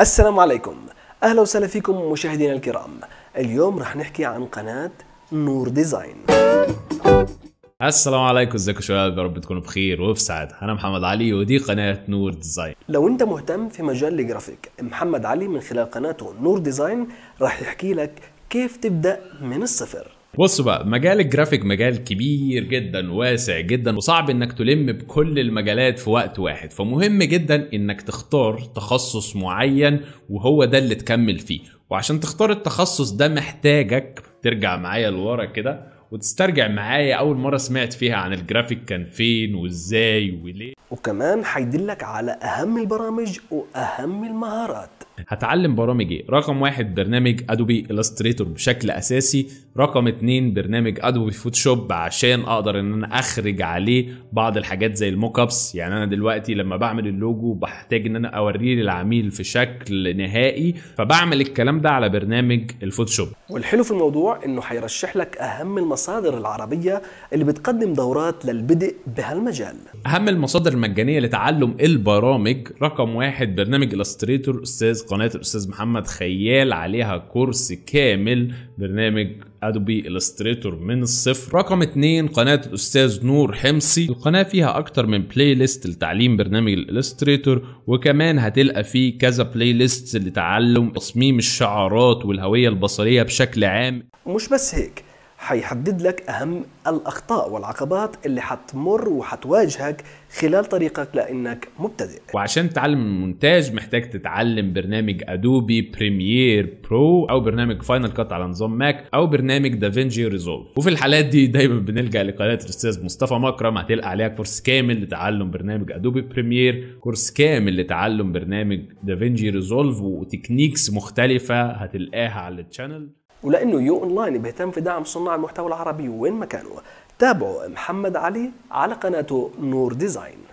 السلام عليكم اهلا وسهلا فيكم مشاهدينا الكرام اليوم رح نحكي عن قناة نور ديزاين السلام عليكم ازيكم شباب يا رب تكونوا بخير وفي سعاده انا محمد علي ودي قناه نور ديزاين لو انت مهتم في مجال الجرافيك محمد علي من خلال قناته نور ديزاين راح يحكي لك كيف تبدا من الصفر بصوا بقى مجال الجرافيك مجال كبير جدا واسع جدا وصعب انك تلم بكل المجالات في وقت واحد فمهم جدا انك تختار تخصص معين وهو ده اللي تكمل فيه وعشان تختار التخصص ده محتاجك ترجع معايا لورا كده وتسترجع معايا اول مره سمعت فيها عن الجرافيك كان فين وازاي وليه وكمان هيدلك على اهم البرامج واهم المهارات هتعلم برامج ايه رقم واحد برنامج ادوبي الستريتور بشكل اساسي رقم اتنين برنامج ادوبي فوتوشوب عشان اقدر ان انا اخرج عليه بعض الحاجات زي الموك ابس يعني انا دلوقتي لما بعمل اللوجو بحتاج ان انا اوريه للعميل في شكل نهائي فبعمل الكلام ده على برنامج الفوتوشوب والحلو في الموضوع انه هيرشح لك اهم المصادر العربيه اللي بتقدم دورات للبدء بهالمجال اهم المصادر المجانيه لتعلم البرامج رقم واحد برنامج الستريتور استاذ قناه الاستاذ محمد خيال عليها كورس كامل برنامج ادوبي الستريتور من الصفر رقم اتنين قناة الاستاذ نور حمصي القناة فيها اكتر من بلاي ليست لتعليم برنامج الالستريتور وكمان هتلقى فيه كذا بلاي ليست لتعلم تصميم الشعارات والهوية البصرية بشكل عام مش بس هيك حيحدد لك أهم الأخطاء والعقبات اللي حتمر وحتواجهك خلال طريقك لأنك مبتدئ وعشان تتعلم المونتاج محتاج تتعلم برنامج أدوبي بريمير برو أو برنامج فاينل كات على نظام ماك أو برنامج دافنجي ريزولف وفي الحالات دي دايما بنلجأ لقناة الأستاذ مصطفى مكرم هتلقى عليها كورس كامل لتعلم برنامج أدوبي بريمير كورس كامل لتعلم برنامج دافنجي ريزولف وتكنيكس مختلفة هتلقاها على التشانل ولانه يو اونلاين بيهتم في دعم صناع المحتوى العربي وين ما كانوا تابعوا محمد علي على قناته نور ديزاين